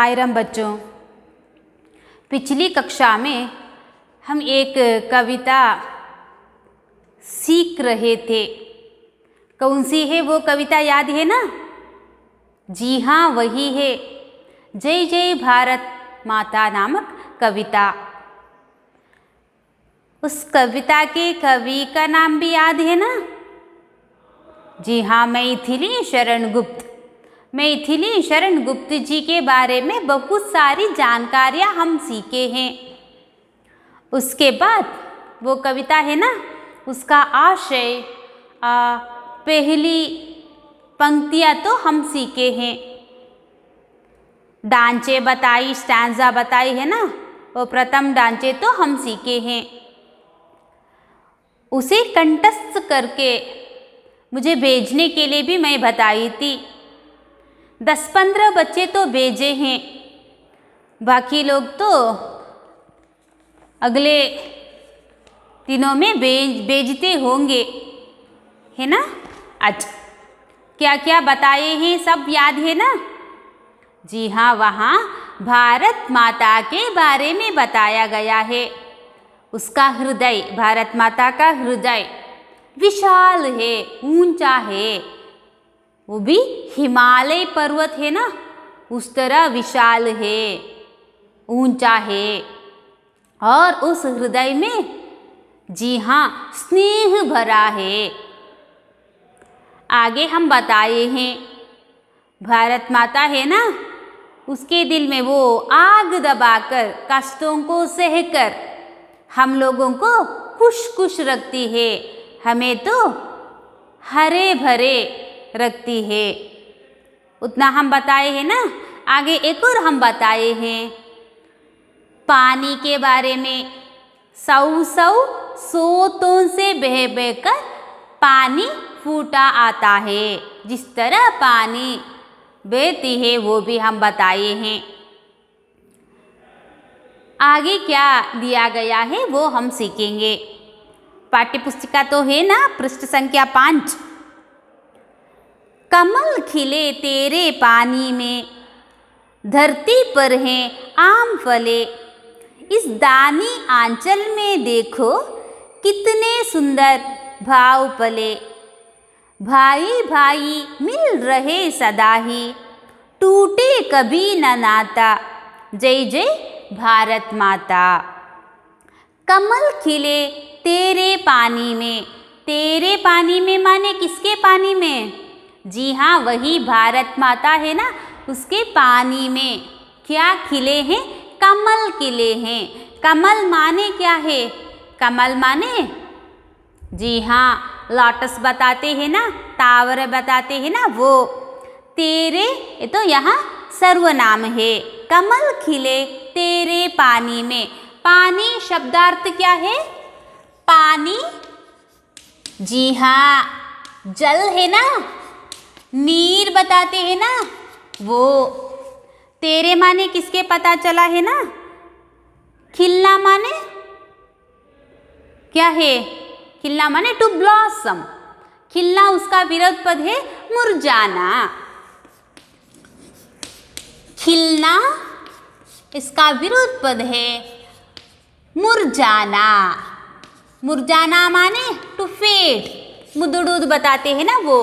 सायरम बच्चों पिछली कक्षा में हम एक कविता सीख रहे थे कौन सी है वो कविता याद है ना जी हाँ वही है जय जय भारत माता नामक कविता उस कविता के कवि का नाम भी याद है ना जी हाँ मैथिली शरण गुप्त मैथिली शरण गुप्त जी के बारे में बहुत सारी जानकारियाँ हम सीखे हैं उसके बाद वो कविता है ना उसका आशय पहली पंक्तियाँ तो हम सीखे हैं डांचे बताई स्टैंजा बताई है ना वो प्रथम डांचे तो हम सीखे हैं उसे कंटस्थ करके मुझे भेजने के लिए भी मैं बताई थी दस पंद्रह बच्चे तो भेजे हैं बाकी लोग तो अगले दिनों में भेज भेजते होंगे है ना अच्छा क्या क्या बताए हैं सब याद है ना जी हाँ वहाँ भारत माता के बारे में बताया गया है उसका हृदय भारत माता का हृदय विशाल है ऊंचा है वो भी हिमालय पर्वत है ना उस तरह विशाल है ऊंचा है और उस हृदय में जी हाँ स्नेह भरा है आगे हम बताए हैं भारत माता है ना उसके दिल में वो आग दबाकर कष्टों को सहकर हम लोगों को खुश खुश रखती है हमें तो हरे भरे रखती है उतना हम बताए हैं ना आगे एक और हम बताए हैं पानी के बारे में सौ सौ सोतों से बह बहकर पानी फूटा आता है जिस तरह पानी बहती है वो भी हम बताए हैं आगे क्या दिया गया है वो हम सीखेंगे पाठ्य पुस्तिका तो है ना पृष्ठ संख्या पाँच कमल खिले तेरे पानी में धरती पर हैं आम फले इस दानी आंचल में देखो कितने सुंदर भाव पले भाई भाई मिल रहे सदा ही टूटे कभी न नाता जय जय भारत माता कमल खिले तेरे पानी में तेरे पानी में माने किसके पानी में जी हाँ वही भारत माता है ना उसके पानी में क्या खिले हैं कमल किले हैं कमल माने क्या है कमल माने जी हाँ लॉटस बताते हैं ना तावर बताते हैं ना वो तेरे ये तो यहाँ सर्वनाम है कमल खिले तेरे पानी में पानी शब्दार्थ क्या है पानी जी हाँ जल है ना नीर बताते हैं ना वो तेरे माने किसके पता चला है ना खिलना माने क्या है खिलना माने टू ब्लॉसम खिलना उसका विरोध पद है मुरझाना खिलना इसका विरोध पद है मुरझाना मुरझाना माने टू फेड मुदुड़ बताते हैं ना वो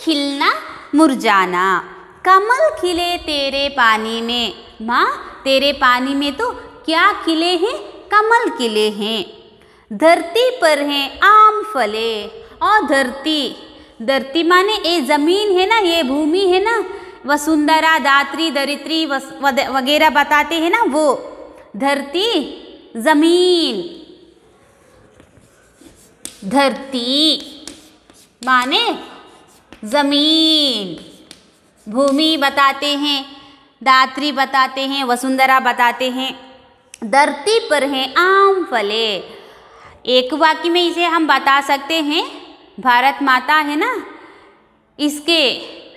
खिलना मुरझाना कमल खिले तेरे पानी में माँ तेरे पानी में तो क्या खिले हैं कमल खिले हैं धरती पर हैं आम फले और धरती धरती माने ये ज़मीन है ना ये भूमि है ना वसुंधरा दात्री दरित्री वगैरह बताते हैं ना वो धरती ज़मीन धरती माने ज़मीन भूमि बताते हैं दात्री बताते हैं वसुंधरा बताते हैं धरती पर हैं आम फले एक वाक्य में इसे हम बता सकते हैं भारत माता है ना इसके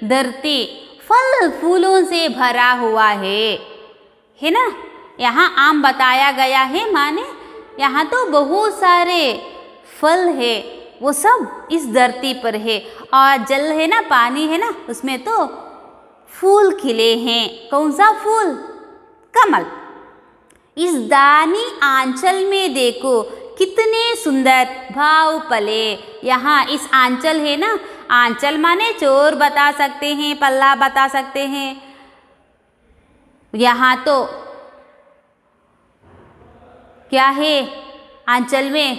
धरती फल फूलों से भरा हुआ है है ना यहाँ आम बताया गया है माने यहाँ तो बहुत सारे फल है वो सब इस धरती पर है और जल है ना पानी है ना उसमें तो फूल खिले हैं कौन सा फूल कमल इस दानी आंचल में देखो कितने सुंदर भाव पले यहाँ इस आंचल है ना आंचल माने चोर बता सकते हैं पल्ला बता सकते हैं यहाँ तो क्या है आंचल में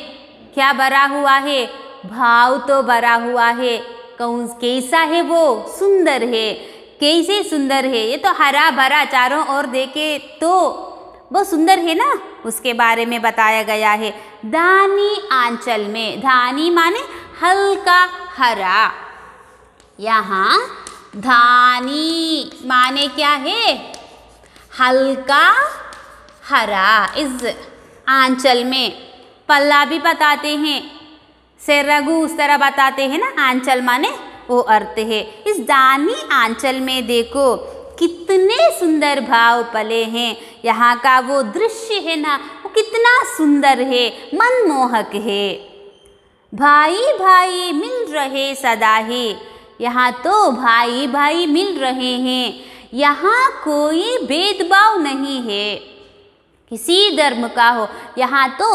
क्या भरा हुआ है भाव तो भरा हुआ है कौन कैसा है वो सुंदर है कैसे सुंदर है ये तो हरा भरा चारों ओर देखे तो वो सुंदर है ना उसके बारे में बताया गया है धानी आंचल में धानी माने हल्का हरा यहाँ धानी माने क्या है हल्का हरा इस आंचल में पल्ला भी बताते हैं से रघु उस तरह बताते हैं ना आंचल माने वो अर्थ है इस दानी आंचल में देखो कितने सुंदर भाव पले हैं यहाँ का वो दृश्य है ना वो कितना सुंदर है मनमोहक है भाई भाई मिल रहे सदा ही यहाँ तो भाई भाई मिल रहे हैं यहाँ कोई भेदभाव नहीं है किसी धर्म का हो यहाँ तो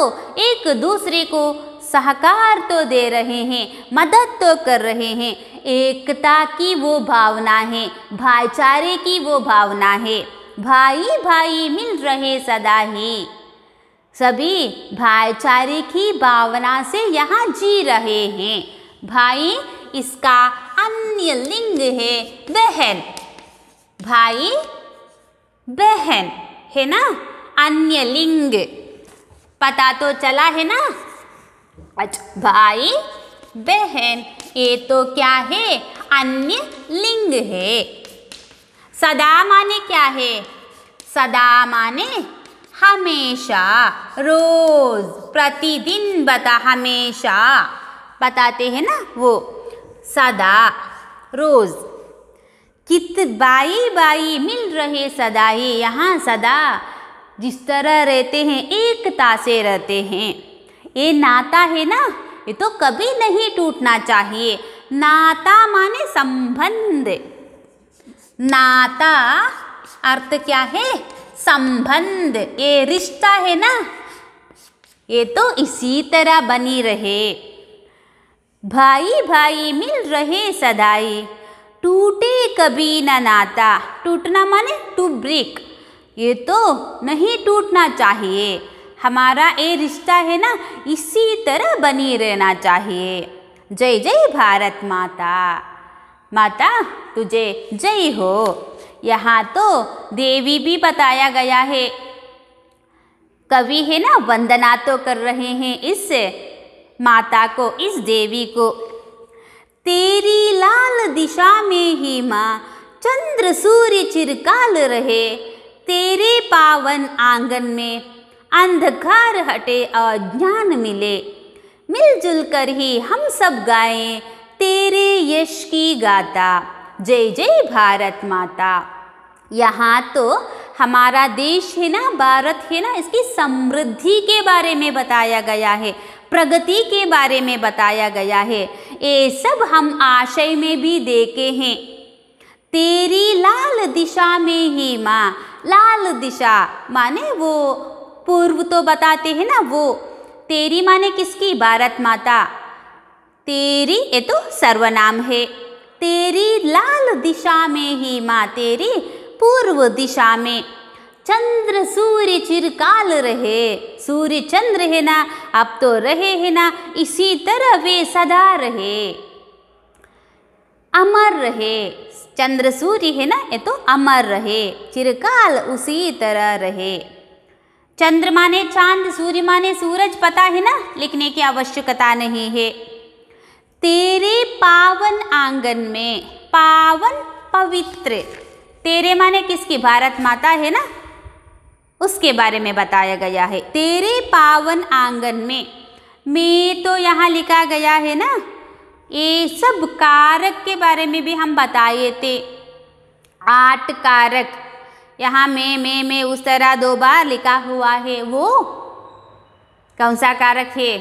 एक दूसरे को सहकार तो दे रहे हैं मदद तो कर रहे हैं एकता की वो भावना है भाईचारे की वो भावना है भाई भाई मिल रहे सदा ही सभी भाईचारे की भावना से यहाँ जी रहे हैं भाई इसका अन्य लिंग है बहन भाई बहन है ना अन्य लिंग पता तो चला है ना अच्छा भाई बहन ये तो क्या है अन्य लिंग है सदा माने क्या है सदा माने हमेशा रोज प्रतिदिन बता हमेशा बताते हैं ना वो सदा रोज कित बाई बाई मिल रहे सदा ही यहाँ सदा जिस तरह रहते हैं एकता से रहते हैं ये नाता है ना ये तो कभी नहीं टूटना चाहिए नाता माने संबंध नाता अर्थ क्या है संबंध ये रिश्ता है ना ये तो इसी तरह बनी रहे भाई भाई मिल रहे सदाई टूटे कभी ना नाता टूटना माने टू ब्रेक ये तो नहीं टूटना चाहिए हमारा ये रिश्ता है ना इसी तरह बनी रहना चाहिए जय जय भारत माता माता तुझे जय हो यहाँ तो देवी भी बताया गया है कवि है ना वंदना तो कर रहे हैं इस माता को इस देवी को तेरी लाल दिशा में ही माँ चंद्र सूर्य चिरकाल रहे तेरे पावन आंगन में अंधकार हटे और ज्ञान मिले मिलजुल कर ही हम सब गाएं तेरे यश की गाता जय जय भारत माता यहाँ तो हमारा देश है ना भारत है ना इसकी समृद्धि के बारे में बताया गया है प्रगति के बारे में बताया गया है ये सब हम आशय में भी देखे हैं तेरी लाल दिशा में ही माँ लाल दिशा माने वो पूर्व तो बताते हैं ना वो तेरी माने किसकी भारत माता तेरी ये तो सर्वनाम है तेरी लाल दिशा में ही माँ तेरी पूर्व दिशा में चंद्र सूर्य चिरकाल रहे सूर्य चंद्र है ना अब तो रहे है ना इसी तरह वे सदा रहे अमर रहे चंद्र सूर्य है ना ये तो अमर रहे चिरकाल उसी तरह रहे चंद्रमा ने चांद सूर्यमा ने सूरज पता है ना लिखने की आवश्यकता नहीं है तेरे पावन आंगन में पावन पवित्र तेरे माने किसकी भारत माता है ना उसके बारे में बताया गया है तेरे पावन आंगन में मैं तो यहाँ लिखा गया है ना ये सब कारक के बारे में भी हम बताए थे आठ कारक यहाँ में में में उस तरह दो बार लिखा हुआ है वो कौन सा कारक है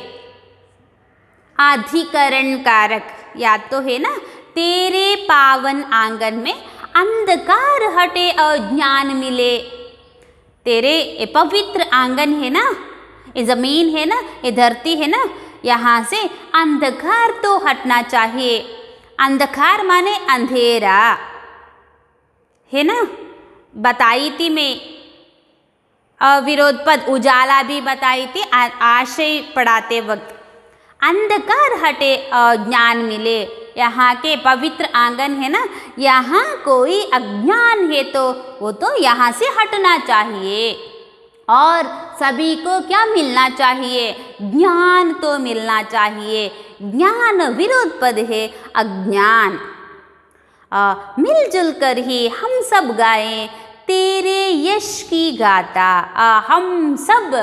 अधिकरण कारक याद तो है ना तेरे पावन आंगन में अंधकार हटे और ज्ञान मिले तेरे ये पवित्र आंगन है ना ये ज़मीन है ना ये धरती है ना यहाँ से अंधकार तो हटना चाहिए अंधकार माने अंधेरा है ना बताई थी मैं अविरोध पद उजाला भी बताई थी आशय पढ़ाते वक्त अंधकार हटे और ज्ञान मिले यहाँ के पवित्र आंगन है ना यहाँ कोई अज्ञान है तो वो तो यहाँ से हटना चाहिए और सभी को क्या मिलना चाहिए ज्ञान तो मिलना चाहिए ज्ञान विरोध पद है अज्ञान मिलजुल कर ही हम सब गाएं तेरे यश की गाता आ हम सब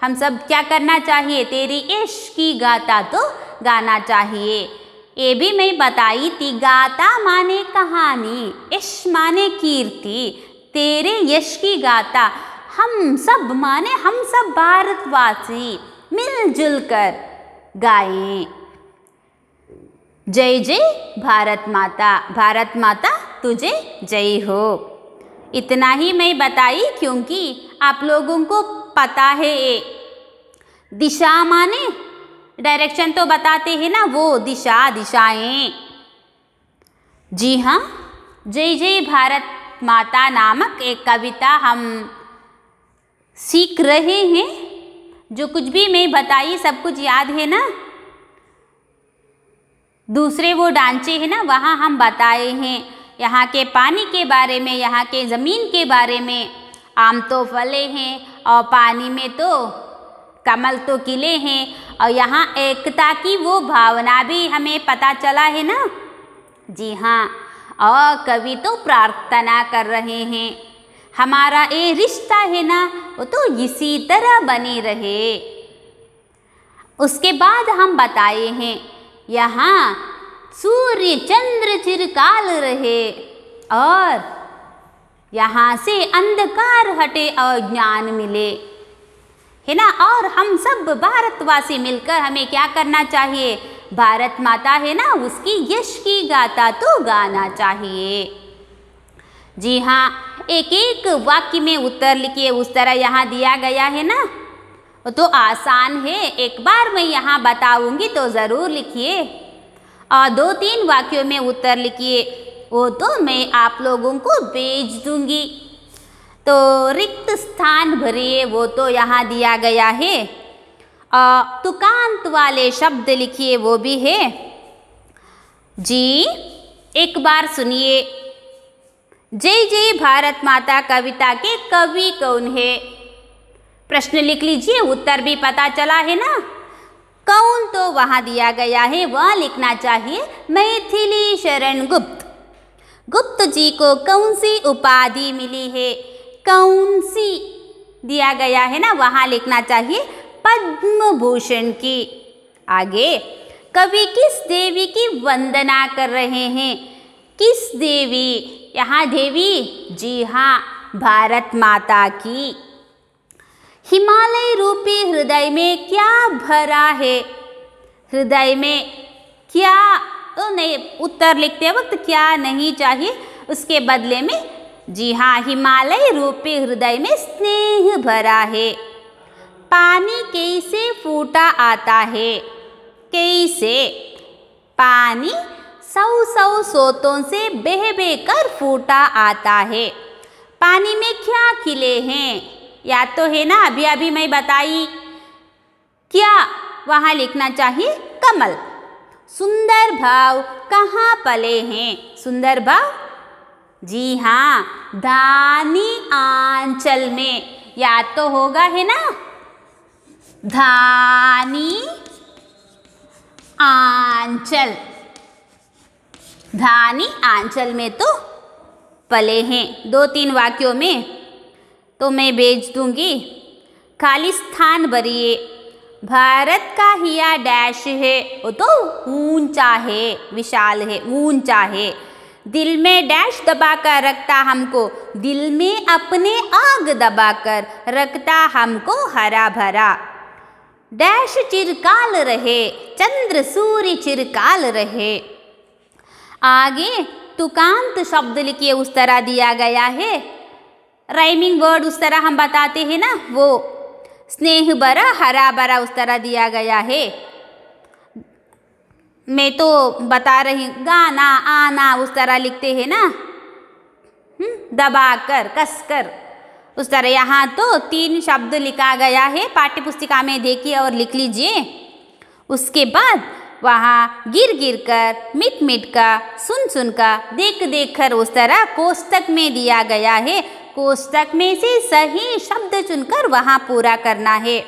हम सब क्या करना चाहिए तेरे यश की गाता तो गाना चाहिए ये भी मैं बताई थी गाता माने कहानी यश माने कीर्ति तेरे यश की गाता हम सब माने हम सब भारतवासी मिलजुल कर गाएं जय जय भारत माता भारत माता तुझे जय हो इतना ही मैं बताई क्योंकि आप लोगों को पता है दिशा माने डायरेक्शन तो बताते हैं ना वो दिशा दिशाएं जी हाँ जय जय भारत माता नामक एक कविता हम सीख रहे हैं जो कुछ भी मैं बताई सब कुछ याद है ना दूसरे वो डांचे हैं ना वहाँ हम बताए हैं यहाँ के पानी के बारे में यहाँ के ज़मीन के बारे में आम तो फले हैं और पानी में तो कमल तो किले हैं और यहाँ एकता की वो भावना भी हमें पता चला है ना जी हाँ और कवि तो प्रार्थना कर रहे हैं हमारा ये रिश्ता है ना वो तो इसी तरह बने रहे उसके बाद हम बताए हैं यहाँ सूर्य चंद्र चिरकाल रहे और यहाँ से अंधकार हटे और ज्ञान मिले है ना और हम सब भारतवासी मिलकर हमें क्या करना चाहिए भारत माता है ना उसकी यश की गाता तो गाना चाहिए जी हाँ एक एक वाक्य में उत्तर लिखिए उस तरह यहाँ दिया गया है ना तो आसान है एक बार मैं यहाँ बताऊंगी तो ज़रूर लिखिए और दो तीन वाक्यों में उत्तर लिखिए वो तो मैं आप लोगों को भेज दूंगी तो रिक्त स्थान भरिए वो तो यहाँ दिया गया है तुकांत वाले शब्द लिखिए वो भी है जी एक बार सुनिए जय जय भारत माता कविता के कवि कौन है प्रश्न लिख लीजिए उत्तर भी पता चला है ना कौन तो वहाँ दिया गया है वह लिखना चाहिए मैथिली शरण गुप्त गुप्त जी को कौन सी उपाधि मिली है कौन सी दिया गया है ना वहाँ लिखना चाहिए पद्म भूषण की आगे कवि किस देवी की वंदना कर रहे हैं किस देवी यहाँ देवी जी हाँ भारत माता की हिमालय रूपी हृदय में क्या भरा है हृदय में क्या तो नहीं उत्तर लिखते वक्त क्या नहीं चाहिए उसके बदले में जी हाँ हिमालय रूपी हृदय में स्नेह भरा है पानी कैसे फूटा आता है कैसे पानी सौ सौ सोतों से बह बह कर फूटा आता है पानी में क्या खिले हैं याद तो है ना अभी अभी मैं बताई क्या वहाँ लिखना चाहिए कमल सुंदर भाव कहाँ पले हैं सुंदर भाव जी हाँ धानी आंचल में याद तो होगा है ना धानी आंचल धानी आंचल में तो पले हैं दो तीन वाक्यों में तो मैं भेज दूंगी खालिस्तान भरिए भारत का हिया डैश है वो तो ऊंचा है विशाल है ऊंचा है दिल में डैश दबाकर रखता हमको दिल में अपने आग दबाकर रखता हमको हरा भरा डैश चिरकाल रहे चंद्र सूर्य चिरकाल रहे आगे तुकांत शब्द लिखिए उस तरह दिया गया है राइमिंग वर्ड उस तरह हम बताते हैं ना वो स्नेह बरा हरा बरा उस तरह दिया गया है मैं तो बता रही गाना आना उस तरह लिखते हैं ना हम्म, दबा कर कस कर उस तरह यहाँ तो तीन शब्द लिखा गया है पाठ्य पुस्तिका में देखिए और लिख लीजिए उसके बाद वहाँ गिर गिर कर मिट मिट का सुन सुन का देख देख कर उस तरह कोष्टक में दिया गया है कोष्टक में से सही शब्द चुनकर वहां पूरा करना है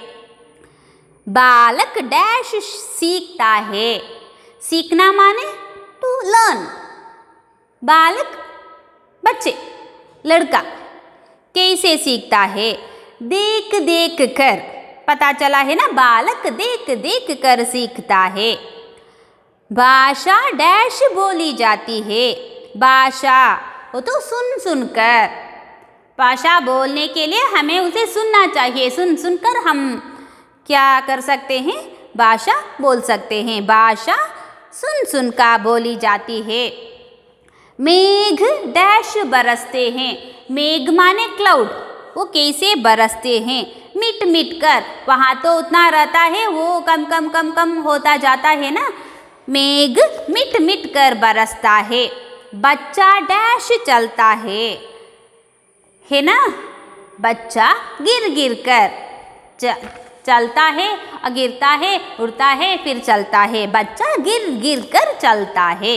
बालक डैश सीखता है सीखना माने टू लर्न बालक बच्चे लड़का कैसे सीखता है देख देख कर पता चला है ना बालक देख देख कर सीखता है भाषा डैश बोली जाती है भाषा वो तो सुन सुन कर पाशा बोलने के लिए हमें उसे सुनना चाहिए सुन सुनकर हम क्या कर सकते हैं भाषा बोल सकते हैं भाषा सुन सुन का बोली जाती है मेघ डैश बरसते हैं मेघ माने क्लाउड वो कैसे बरसते हैं मिट मिट कर वहाँ तो उतना रहता है वो कम कम कम कम होता जाता है ना मेघ मिट मिट कर बरसता है बच्चा डैश चलता है है ना बच्चा गिर गिर कर च, चलता है गिरता है उड़ता है फिर चलता है बच्चा गिर गिर कर चलता है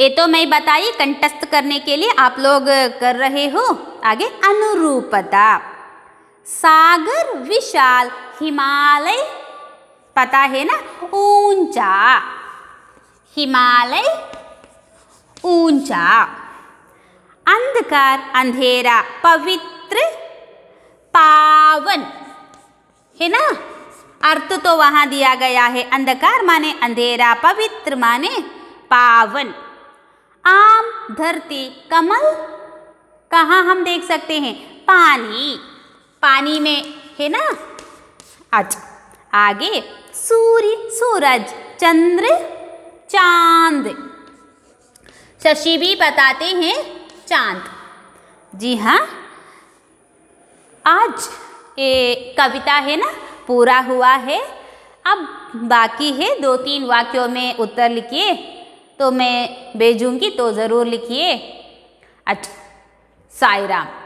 ये तो मैं बताई कंटस्थ करने के लिए आप लोग कर रहे हो आगे अनुरूपता सागर विशाल हिमालय पता है ना ऊंचा हिमालय ऊंचा अंधकार अंधेरा पवित्र पावन है ना अर्थ तो वहां दिया गया है अंधकार माने अंधेरा पवित्र माने पावन आम धरती कमल कहा हम देख सकते हैं पानी पानी में है ना अच्छा आगे सूर्य सूरज चंद्र चांद शशि भी बताते हैं चांद जी हाँ आज ये कविता है ना पूरा हुआ है अब बाकी है दो तीन वाक्यों में उत्तर लिखिए तो मैं भेजूंगी तो ज़रूर लिखिए अच्छा सायरा